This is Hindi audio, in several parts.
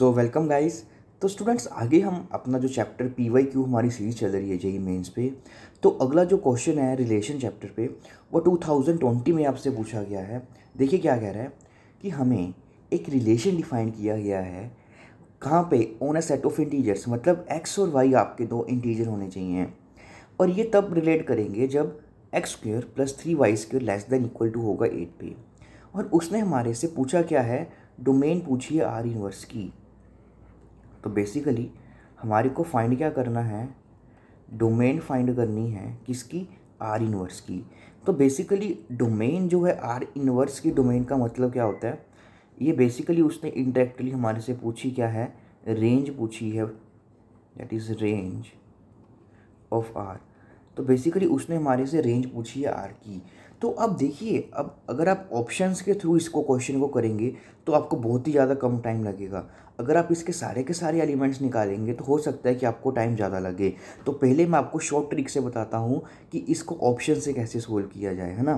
सो वेलकम गाइस तो स्टूडेंट्स आगे हम अपना जो चैप्टर पी वाई क्यू हमारी सीरीज चल रही है जेई मेंस e e पे तो अगला जो क्वेश्चन है रिलेशन चैप्टर पे वो 2020 में आपसे पूछा गया है देखिए क्या कह रहा है कि हमें एक रिलेशन डिफाइन किया गया है कहाँ पे on a set of integers मतलब एक्स और वाई आपके दो इंटीजर होने चाहिए और ये तब रिलेट करेंगे जब X square plus three Y square less than equal to होगा एट पे और उसने हमारे से पूछा क्या है डोमेन पूछिए आर यूनिवर्स की तो बेसिकली हमारे को फाइंड क्या करना है डोमेन फाइंड करनी है किसकी आर इनवर्स की तो बेसिकली डोमेन जो है आर इनवर्स की डोमेन का मतलब क्या होता है ये बेसिकली उसने इंडायरेक्टली हमारे से पूछी क्या है रेंज पूछी है that is range of R तो बेसिकली उसने हमारे से रेंज पूछी है आर की तो अब देखिए अब अगर आप ऑप्शंस के थ्रू इसको क्वेश्चन को करेंगे तो आपको बहुत ही ज़्यादा कम टाइम लगेगा अगर आप इसके सारे के सारे एलिमेंट्स निकालेंगे तो हो सकता है कि आपको टाइम ज़्यादा लगे तो पहले मैं आपको शॉर्ट ट्रिक से बताता हूँ कि इसको ऑप्शन से कैसे सोल्व किया जाए है ना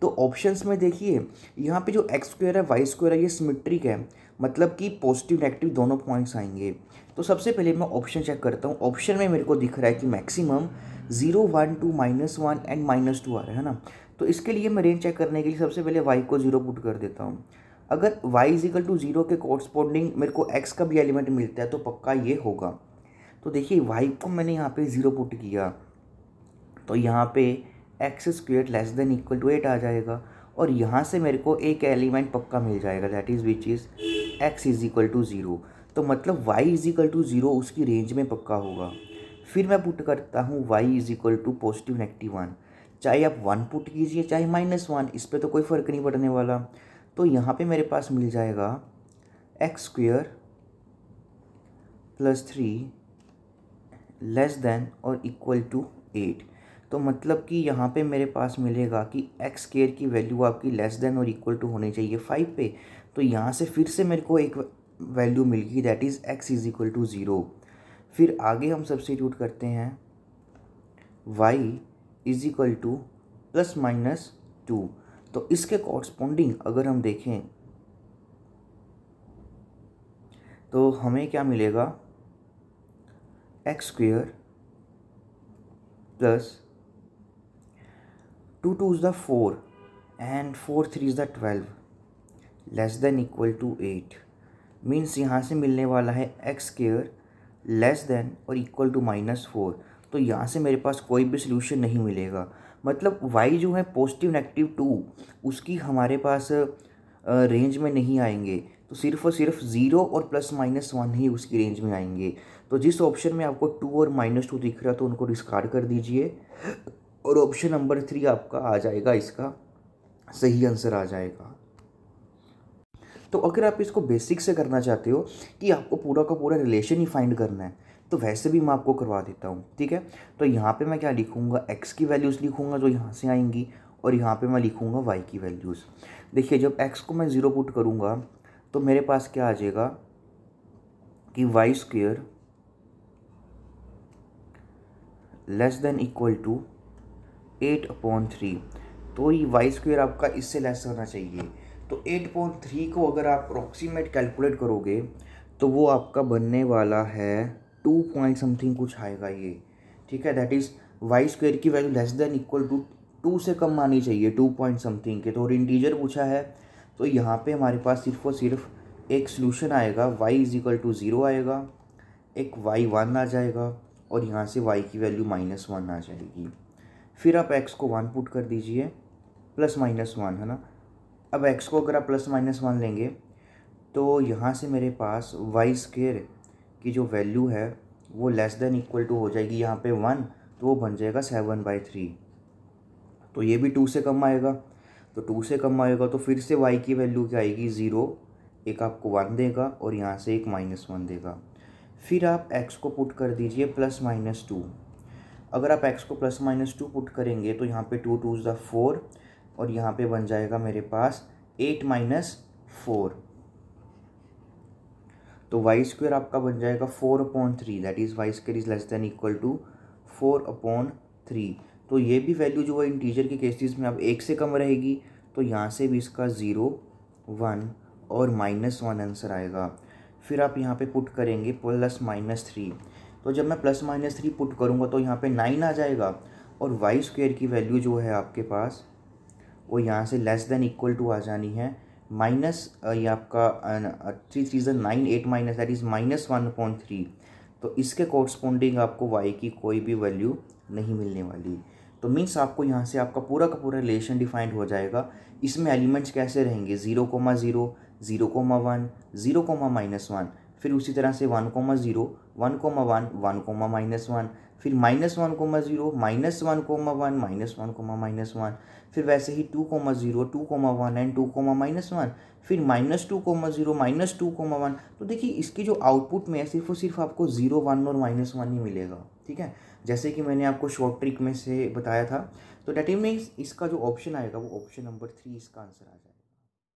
तो ऑप्शंस में देखिए यहाँ पे जो एक्स स्क्वेयर है वाई स्क्वेयर है ये सिमेट्रिक है मतलब कि पॉजिटिव नेगेटिव दोनों पॉइंट्स आएंगे तो सबसे पहले मैं ऑप्शन चेक करता हूँ ऑप्शन में मेरे को दिख रहा है कि maximum zero one two minus one and minus two आ रहा है ना तो इसके लिए मैं रेंज चेक करने के लिए सबसे पहले वाई को ज़ीरो पुट कर देता हूँ अगर वाई इजिकल टू ज़ीरो के कॉरस्पॉन्डिंग मेरे को एक्स का भी एलिमेंट मिलता है तो पक्का ये होगा तो देखिए वाई को मैंने यहाँ पे ज़ीरो पुट किया तो यहाँ पे X square less than equal to eight आ जाएगा और यहाँ से मेरे को एक एलिमेंट पक्का मिल जाएगा that is which is X is equal to zero तो मतलब Y is equal to zero उसकी रेंज में पक्का होगा फिर मैं पुट करता हूँ Y is equal to positive negative one चाहे आप वन पुट कीजिए चाहे माइनस वन इस पर तो कोई फ़र्क नहीं पड़ने वाला तो यहाँ पे मेरे पास मिल जाएगा X square plus three less than और इक्वल टू एट तो मतलब कि यहाँ पे मेरे पास मिलेगा कि एक्स स्क्र की वैल्यू आपकी लेस देन और इक्वल टू होनी चाहिए फाइव पे तो यहाँ से फिर से मेरे को एक वैल्यू मिल गई that is X is equal to zero फिर आगे हम सब्सिट्यूट करते हैं Y is equal to plus minus two तो इसके कॉरस्पॉन्डिंग अगर हम देखें तो हमें क्या मिलेगा X square plus two two is the four and four three is the twelve less than equal to eight means यहाँ से मिलने वाला है एक्स स्क्र लेस देन और इक्वल टू माइनस फोर तो यहाँ से मेरे पास कोई भी सोल्यूशन नहीं मिलेगा मतलब वाई जो है पॉजिटिव नेगेटिव टू उसकी हमारे पास रेंज में नहीं आएंगे तो सिर्फ और सिर्फ ज़ीरो और प्लस माइनस वन ही उसकी रेंज में आएंगे तो जिस ऑप्शन में आपको टू और माइनस टू दिख रहा तो उनको डिस्कार्ड कर दीजिए और ऑप्शन नंबर थ्री आपका आ जाएगा इसका सही आंसर आ जाएगा तो अगर आप इसको बेसिक से करना चाहते हो कि आपको पूरा का पूरा रिलेशन ही फाइंड करना है तो वैसे भी मैं आपको करवा देता हूँ ठीक है तो यहाँ पे मैं क्या लिखूँगा एक्स की वैल्यूज़ लिखूँगा जो यहाँ से आएंगी और यहाँ पे मैं लिखूँगा वाई की वैल्यूज़ देखिए जब एक्स को मैं ज़ीरो पुट करूँगा तो मेरे पास क्या आ जाएगा कि Y square less than equal to eight upon three तो ये वाई स्क्वेयर आपका इससे लेस होना चाहिए तो एट पॉइंट थ्री को अगर आप अप्रॉक्सीमेट कैलकुलेट करोगे तो वो आपका बनने वाला है टू पॉइंट समथिंग कुछ आएगा ये ठीक है दैट इज़ वाई स्क्वेयर की value less than equal to two से कम आनी चाहिए टू पॉइंट समथिंग के तो और इंटीजर पूछा है तो यहाँ पे हमारे पास सिर्फ और सिर्फ एक सोल्यूशन आएगा Y is equal to zero आएगा एक वाई वन आ जाएगा और यहाँ से वाई की वैल्यू माइनस वन आ जाएगी फिर आप एक्स को वन पुट कर दीजिए प्लस माइनस वन है ना अब एक्स को अगर आप प्लस माइनस वन लेंगे तो यहाँ से मेरे पास वाई स्केयर की जो वैल्यू है वो लेस देन इक्वल टू हो जाएगी यहाँ पे वन तो वो बन जाएगा सेवन बाई थ्री तो ये भी टू से कम आएगा तो टू से कम आएगा तो फिर से वाई की वैल्यू क्या आएगी ज़ीरो एक आपको वन देगा और यहाँ से एक माइनस वन देगा फिर आप एक्स को पुट कर दीजिए प्लस माइनस टू अगर आप एक्स को प्लस माइनस टू पुट करेंगे तो यहाँ पे टू टू ज़ा द फोर और यहाँ पे बन जाएगा मेरे पास एट माइनस फोर तो वाई स्क्वेयर आपका बन जाएगा four upon three that is Y square is less than equal to four upon three तो ये भी वैल्यू जो है इंटीजर के केसेस में अब एक से कम रहेगी तो यहाँ से भी इसका ज़ीरो वन और माइनस वन आंसर आएगा फिर आप यहाँ पे पुट करेंगे प्लस माइनस थ्री तो जब मैं प्लस माइनस थ्री पुट करूँगा तो यहाँ पे नाइन आ जाएगा और वाई स्क्वेयर की वैल्यू जो है आपके पास वो यहाँ से लेस देन इक्वल टू आ जानी है माइनस uh, ये आपका थ्री थ्री ज़ा nine eight minus that is minus one point three तो इसके कोरस्पोंडिंग आपको वाई की कोई भी वैल्यू नहीं मिलने वाली तो मीन्स आपको यहाँ से आपका पूरा का पूरा रिलेशन डिफाइंड हो जाएगा इसमें एलिमेंट्स कैसे रहेंगे zero comma zero zero comma one zero comma minus one फिर उसी तरह से one comma zero one comma one one comma minus one फिर minus one comma zero minus one comma one minus one comma minus one फिर वैसे ही two comma zero two comma one and two comma minus one फिर minus two comma zero minus two comma one तो देखिए इसकी जो आउटपुट में है सिर्फ और सिर्फ आपको ज़ीरो वन और माइनस वन ही मिलेगा ठीक है जैसे कि मैंने आपको शॉर्ट ट्रिक में से बताया था तो डेटिव में इसका जो ऑप्शन आएगा वो ऑप्शन नंबर थ्री इसका आंसर आ जाएगा